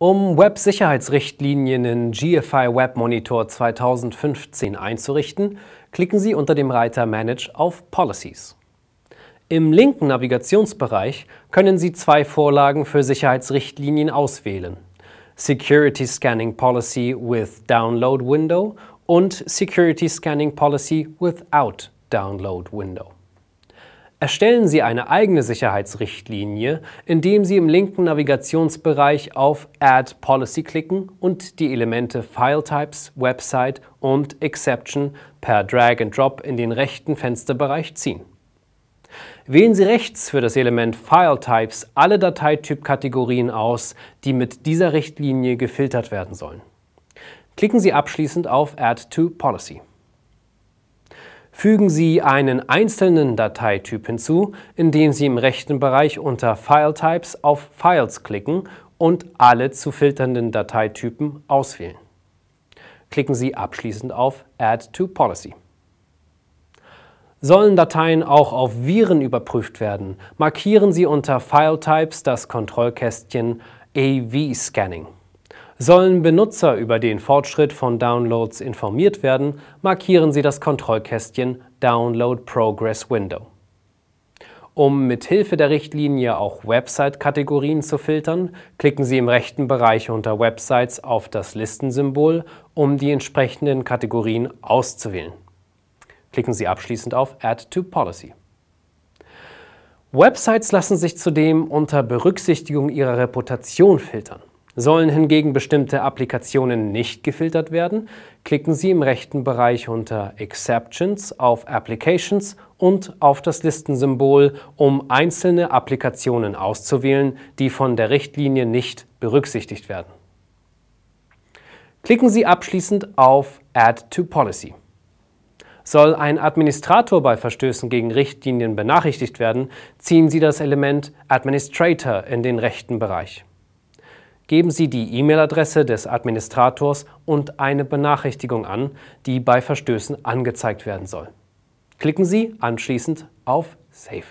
Um Web-Sicherheitsrichtlinien in GFI Web Monitor 2015 einzurichten, klicken Sie unter dem Reiter Manage auf Policies. Im linken Navigationsbereich können Sie zwei Vorlagen für Sicherheitsrichtlinien auswählen. Security Scanning Policy with Download Window und Security Scanning Policy without Download Window. Erstellen Sie eine eigene Sicherheitsrichtlinie, indem Sie im linken Navigationsbereich auf Add Policy klicken und die Elemente File Types, Website und Exception per Drag and Drop in den rechten Fensterbereich ziehen. Wählen Sie rechts für das Element File Types alle Dateitypkategorien aus, die mit dieser Richtlinie gefiltert werden sollen. Klicken Sie abschließend auf Add to Policy. Fügen Sie einen einzelnen Dateityp hinzu, indem Sie im rechten Bereich unter File Types auf Files klicken und alle zu filternden Dateitypen auswählen. Klicken Sie abschließend auf Add to Policy. Sollen Dateien auch auf Viren überprüft werden, markieren Sie unter File Types das Kontrollkästchen AV-Scanning. Sollen Benutzer über den Fortschritt von Downloads informiert werden, markieren Sie das Kontrollkästchen Download Progress Window. Um mit Hilfe der Richtlinie auch Website-Kategorien zu filtern, klicken Sie im rechten Bereich unter Websites auf das Listensymbol, um die entsprechenden Kategorien auszuwählen. Klicken Sie abschließend auf Add to Policy. Websites lassen sich zudem unter Berücksichtigung ihrer Reputation filtern. Sollen hingegen bestimmte Applikationen nicht gefiltert werden, klicken Sie im rechten Bereich unter Exceptions auf Applications und auf das Listensymbol, um einzelne Applikationen auszuwählen, die von der Richtlinie nicht berücksichtigt werden. Klicken Sie abschließend auf Add to Policy. Soll ein Administrator bei Verstößen gegen Richtlinien benachrichtigt werden, ziehen Sie das Element Administrator in den rechten Bereich. Geben Sie die E-Mail-Adresse des Administrators und eine Benachrichtigung an, die bei Verstößen angezeigt werden soll. Klicken Sie anschließend auf Save.